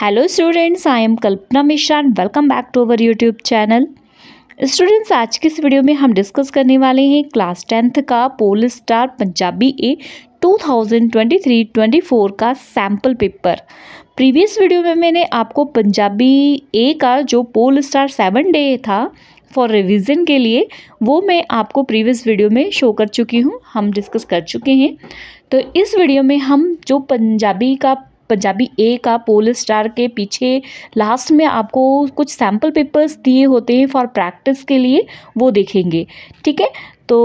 hello students I am Kalpana Mishra welcome back to our YouTube channel students आज के इस video में हम डिस्कस करने वाले हैं क्लास टेंथ का पोल स्टार पंजाबी ए 2023-24 का सैम्पल पेपर प्रीवियस वीडियो में मैंने आपको पंजाबी ए का जो पोल स्टार सेवन डे था फॉर रिवीजन के लिए वो मैं आपको प्रीवियस वीडियो में शो कर चुकी हूँ हम डिस्कस कर चुके हैं तो इस वीडियो में हम जो पंजाबी का पंजाबी ए का पोल स्टार के पीछे लास्ट में आपको कुछ सैम्पल पेपर्स दिए होते हैं फॉर प्रैक्टिस के लिए वो देखेंगे ठीक है तो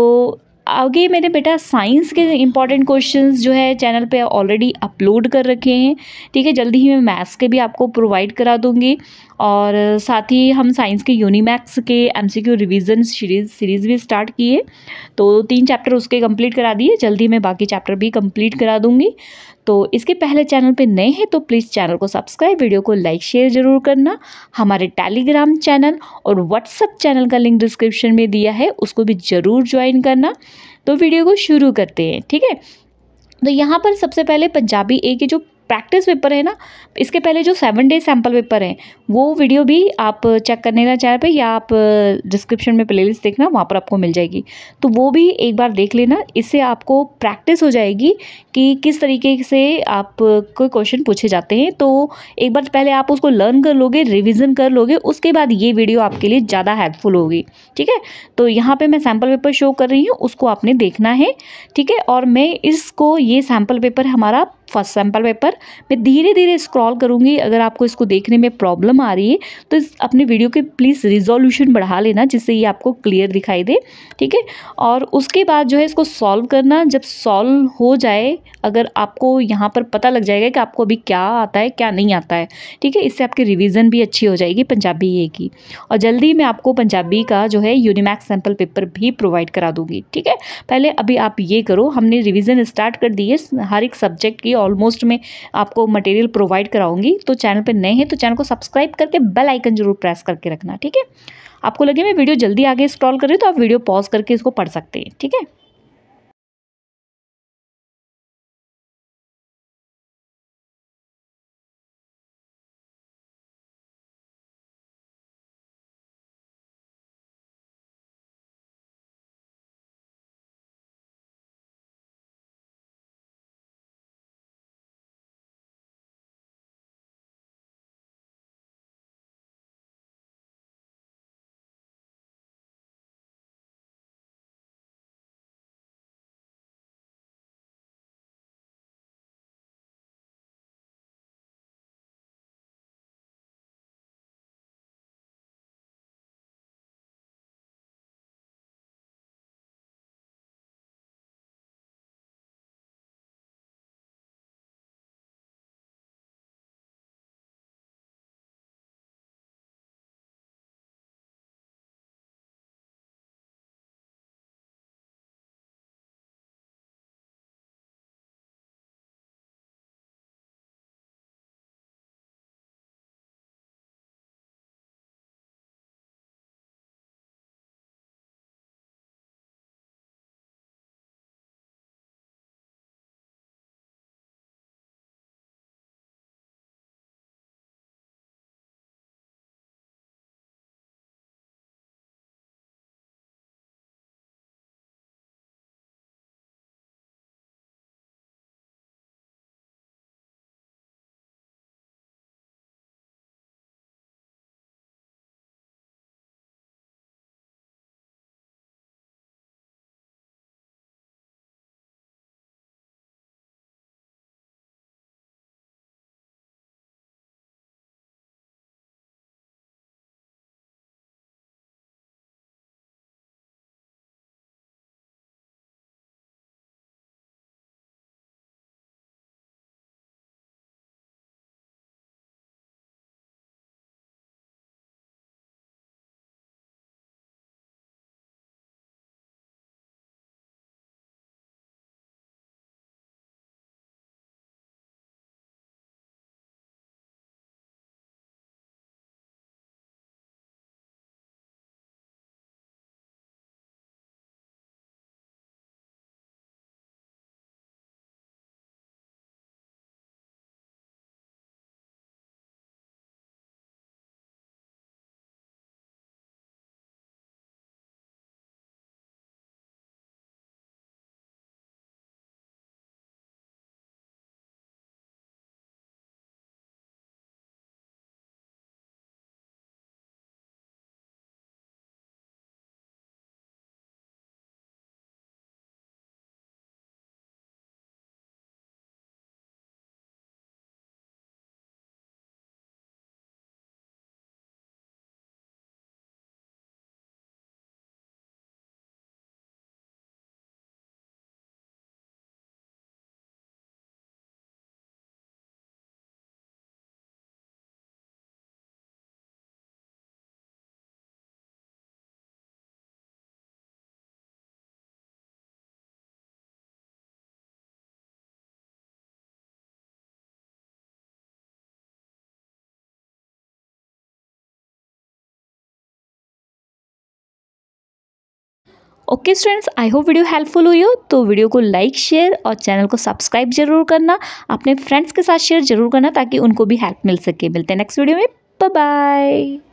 आगे मेरे बेटा साइंस के इंपॉर्टेंट क्वेश्चंस जो है चैनल पे ऑलरेडी अपलोड कर रखे हैं ठीक है जल्दी ही मैं मैथ्स के भी आपको प्रोवाइड करा दूँगी और साथ ही हम साइंस के यूनिमैक्स के एमसीक्यू रिवीजन सीरीज सीरीज़ भी स्टार्ट किए तो तीन चैप्टर उसके कंप्लीट करा दिए जल्दी मैं बाकी चैप्टर भी कंप्लीट करा दूँगी तो इसके पहले चैनल पे नए हैं तो प्लीज़ चैनल को सब्सक्राइब वीडियो को लाइक शेयर ज़रूर करना हमारे टेलीग्राम चैनल और व्हाट्सअप चैनल का लिंक डिस्क्रिप्शन में दिया है उसको भी ज़रूर ज्वाइन करना तो वीडियो को शुरू करते हैं ठीक है तो यहाँ पर सबसे पहले पंजाबी ए के जो प्रैक्टिस पेपर है ना इसके पहले जो सेवन डे सैम्पल पेपर है वो वीडियो भी आप चेक कर लेना चैनल पे या आप डिस्क्रिप्शन uh, में प्लेलिस्ट देखना वहाँ पर आपको मिल जाएगी तो वो भी एक बार देख लेना इससे आपको प्रैक्टिस हो जाएगी कि किस तरीके से आप कोई क्वेश्चन पूछे जाते हैं तो एक बार पहले आप उसको लर्न कर लोगे रिविज़न कर लोगे उसके बाद ये वीडियो आपके लिए ज़्यादा हेल्पफुल होगी ठीक है तो यहाँ पर मैं सैम्पल पेपर शो कर रही हूँ उसको आपने देखना है ठीक है और मैं इसको ये सैम्पल पेपर हमारा फर्स्ट सैम्पल पेपर मैं धीरे धीरे स्क्रॉल करूँगी अगर आपको इसको देखने में प्रॉब्लम आ रही है तो इस अपने वीडियो के प्लीज़ रिजोल्यूशन बढ़ा लेना जिससे ये आपको क्लियर दिखाई दे ठीक है और उसके बाद जो है इसको सॉल्व करना जब सॉल्व हो जाए अगर आपको यहाँ पर पता लग जाएगा कि आपको अभी क्या आता है क्या नहीं आता है ठीक है इससे आपकी रिविज़न भी अच्छी हो जाएगी पंजाबी ये की और जल्दी मैं आपको पंजाबी का जो है यूनिमैक्स सैम्पल पेपर भी प्रोवाइड करा दूँगी ठीक है पहले अभी आप ये करो हमने रिविज़न स्टार्ट कर दी है हर एक सब्जेक्ट की ऑलमोस्ट मैं आपको मटेरियल प्रोवाइड कराऊंगी तो चैनल पर नए हैं तो चैनल को सब्सक्राइब करके बेल आइकन जरूर प्रेस करके रखना ठीक है आपको लगे मैं वीडियो जल्दी आगे स्क्रॉल कर रही हूँ तो आप वीडियो पॉज करके इसको पढ़ सकते हैं ठीक है okay students I hope video helpful हुई हो तो वीडियो को लाइक शेयर और चैनल को सब्सक्राइब जरूर करना अपने फ्रेंड्स के साथ शेयर जरूर करना ताकि उनको भी हेल्प मिल सके मिलते हैं नेक्स्ट वीडियो में बाय